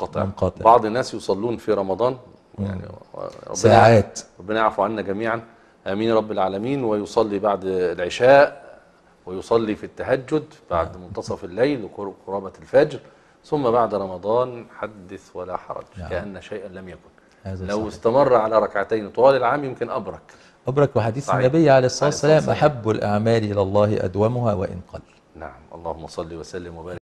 منقطع منقطع بعض الناس يصلون في رمضان يعني ربنا ساعات ربنا يعفو عنا جميعا امين رب العالمين ويصلي بعد العشاء ويصلي في التهجد بعد نعم. منتصف الليل وقرابه الفجر ثم بعد رمضان حدث ولا حرج يعني. كأن شيئا لم يكن لو صحيح. استمر على ركعتين طوال العام يمكن أبرك أبرك وحديث صحيح. النبي عليه الصلاة والسلام أحب الأعمال إلى الله أدومها وإن قل نعم اللهم صل وسلم وبارك